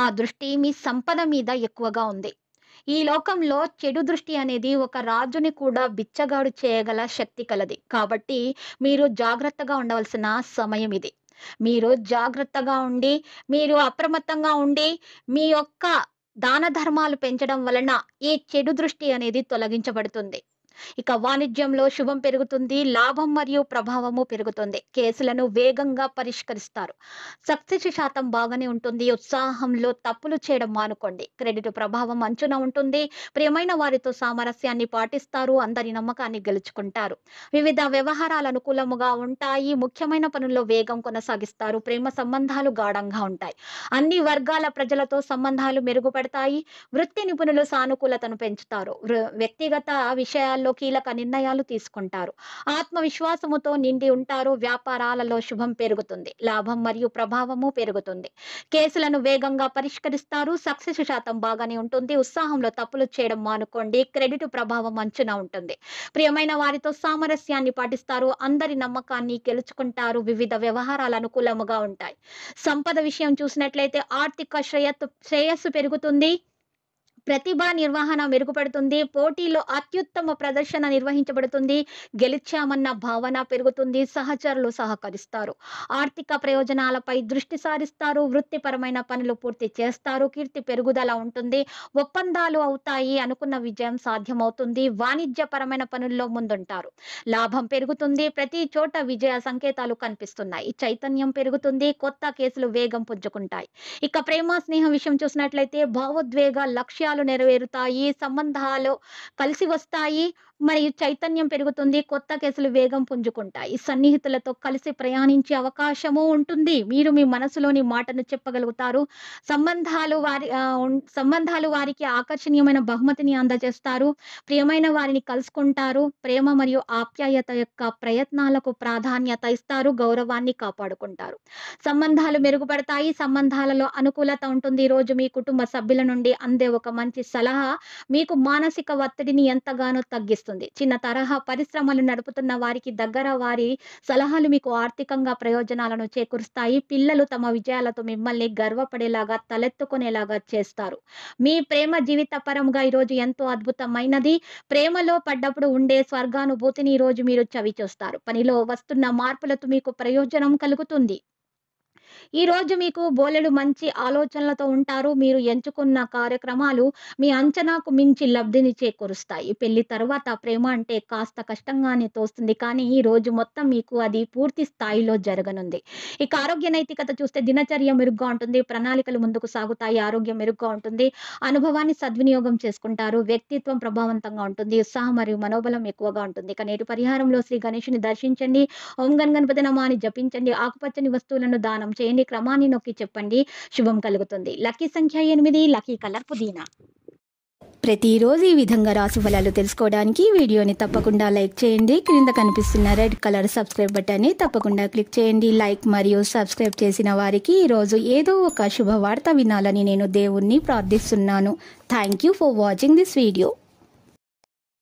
ఆ దృష్టి మీ సంపద మీద ఎక్కువగా ఉంది ఈ లోకంలో చెడు దృష్టి అనేది ఒక రాజుని కూడా బిచ్చగాడు చేయగల శక్తి కలది కాబట్టి మీరు జాగ్రత్తగా ఉండవలసిన సమయం ఇది మీరు జాగ్రత్తగా ఉండి మీరు అప్రమత్తంగా ఉండి మీ యొక్క దాన ధర్మాలు పెంచడం వలన ఈ చెడు దృష్టి అనేది తొలగించబడుతుంది ఇక వాణిజ్యంలో శుభం పెరుగుతుంది లాభం మరియు ప్రభావము పెరుగుతుంది కేసులను వేగంగా పరిష్కరిస్తారు సక్సెస్ శాతం బాగానే ఉంటుంది ఉత్సాహంలో తప్పులు చేయడం మానుకోండి క్రెడిట్ ప్రభావం అంచున ఉంటుంది ప్రియమైన వారితో సామరస్యాన్ని పాటిస్తారు అందరి నమ్మకాన్ని గెలుచుకుంటారు వివిధ వ్యవహారాలు అనుకూలముగా ఉంటాయి ముఖ్యమైన పనుల్లో వేగం కొనసాగిస్తారు ప్రేమ సంబంధాలు గాఢంగా ఉంటాయి అన్ని వర్గాల ప్రజలతో సంబంధాలు మెరుగుపడతాయి వృత్తి నిపుణులు సానుకూలతను పెంచుతారు వ్యక్తిగత విషయాలు విషయాల్లో కీలక నిర్ణయాలు తీసుకుంటారు ఆత్మవిశ్వాసముతో నిండి ఉంటారు వ్యాపారాలలో శుభం పెరుగుతుంది లాభం మరియు ప్రభావము పెరుగుతుంది కేసులను వేగంగా పరిష్కరిస్తారు సక్సెస్ శాతం బాగానే ఉంటుంది ఉత్సాహంలో తప్పులు చేయడం మానుకోండి క్రెడిట్ ప్రభావం అంచున ఉంటుంది ప్రియమైన వారితో సామరస్యాన్ని పాటిస్తారు అందరి నమ్మకాన్ని గెలుచుకుంటారు వివిధ వ్యవహారాలు అనుకూలముగా ఉంటాయి సంపద విషయం చూసినట్లయితే ఆర్థిక శ్రేయత్ శ్రేయస్సు పెరుగుతుంది ప్రతిభ నిర్వహణ మెరుగుపడుతుంది పోటీలో అత్యుత్తమ ప్రదర్శన నిర్వహించబడుతుంది గెలిచామన్న భావన పెరుగుతుంది సహచరులు సహకరిస్తారు ఆర్థిక ప్రయోజనాలపై దృష్టి సారిస్తారు వృత్తిపరమైన పనులు పూర్తి చేస్తారు కీర్తి పెరుగుదల ఉంటుంది ఒప్పందాలు అవుతాయి అనుకున్న విజయం సాధ్యమవుతుంది వాణిజ్యపరమైన పనుల్లో ముందుంటారు లాభం పెరుగుతుంది ప్రతి చోట విజయ సంకేతాలు కనిపిస్తున్నాయి చైతన్యం పెరుగుతుంది కొత్త కేసులు వేగం పుంజుకుంటాయి ఇక ప్రేమ స్నేహం విషయం చూసినట్లయితే భావోద్వేగ లక్ష్య జీవితాలు నెరవేరుతాయి సంబంధాలు కలిసి వస్తాయి మరియు చైతన్యం పెరుగుతుంది కొత్త కేసులు వేగం పుంజుకుంటాయి సన్నిహితులతో కలిసి ప్రయాణించే అవకాశము ఉంటుంది మీరు మీ మనసులోని మాటను చెప్పగలుగుతారు సంబంధాలు వారి సంబంధాలు వారికి ఆకర్షణీయమైన బహుమతిని అందజేస్తారు ప్రియమైన వారిని కలుసుకుంటారు ప్రేమ మరియు ఆప్యాయత యొక్క ప్రయత్నాలకు ప్రాధాన్యత ఇస్తారు గౌరవాన్ని కాపాడుకుంటారు సంబంధాలు మెరుగుపడతాయి సంబంధాలలో అనుకూలత ఉంటుంది ఈ రోజు మీ కుటుంబ సభ్యుల నుండి అందే ఒక మంచి సలహా మీకు మానసిక ఒత్తిడిని ఎంతగానో తగ్గిస్తుంది చిన్న తరహా పరిశ్రమలు నడుపుతున్న వారికి దగ్గర వారి సలహాలు మీకు ఆర్థికంగా ప్రయోజనాలను చేకూరుస్తాయి పిల్లలు తమ విజయాలతో మిమ్మల్ని గర్వపడేలాగా తలెత్తుకునేలాగా చేస్తారు మీ ప్రేమ జీవిత పరంగా ఈరోజు ఎంతో అద్భుతమైనది ప్రేమలో పడ్డప్పుడు ఉండే స్వర్గానుభూతిని ఈరోజు మీరు చవి చూస్తారు పనిలో వస్తున్న మార్పులతో మీకు ప్రయోజనం కలుగుతుంది ఈరోజు మీకు బోలెడు మంచి ఆలోచనలతో ఉంటారు మీరు ఎంచుకున్న కార్యక్రమాలు మీ అంచనాకు మించి లబ్ధిని చేకూరుస్తాయి పెళ్లి తర్వాత ప్రేమ అంటే కాస్త కష్టంగానే తోస్తుంది కానీ ఈ రోజు మొత్తం మీకు అది పూర్తి స్థాయిలో జరగనుంది ఇక ఆరోగ్య నైతికత చూస్తే దినచర్య మెరుగ్గా ఉంటుంది ప్రణాళికలు ముందుకు సాగుతాయి ఆరోగ్యం మెరుగ్గా ఉంటుంది అనుభవాన్ని సద్వినియోగం చేసుకుంటారు వ్యక్తిత్వం ప్రభావంతంగా ఉంటుంది ఉత్సాహం మరియు మనోబలం ఎక్కువగా ఉంటుంది ఇక నేటి పరిహారంలో శ్రీ గణేషుని దర్శించండి ఓం గన్ గణపతి నమాని జపించండి ఆకుపచ్చని వస్తువులను దానం చేయండి చేయండి క్రమాన్ని నొక్కి చెప్పండి శుభం కలుగుతుంది లక్కీ సంఖ్య ఎనిమిది లక్కీ కలర్ పుదీనా ప్రతిరోజు ఈ విధంగా రాసు ఫలాలు తెలుసుకోవడానికి వీడియోని తప్పకుండా లైక్ చేయండి క్రింద కనిపిస్తున్న రెడ్ కలర్ సబ్స్క్రైబ్ బటన్ని తప్పకుండా క్లిక్ చేయండి లైక్ మరియు సబ్స్క్రైబ్ చేసిన వారికి ఈరోజు ఏదో ఒక శుభవార్త వినాలని నేను దేవుణ్ణి ప్రార్థిస్తున్నాను thank you for watching this video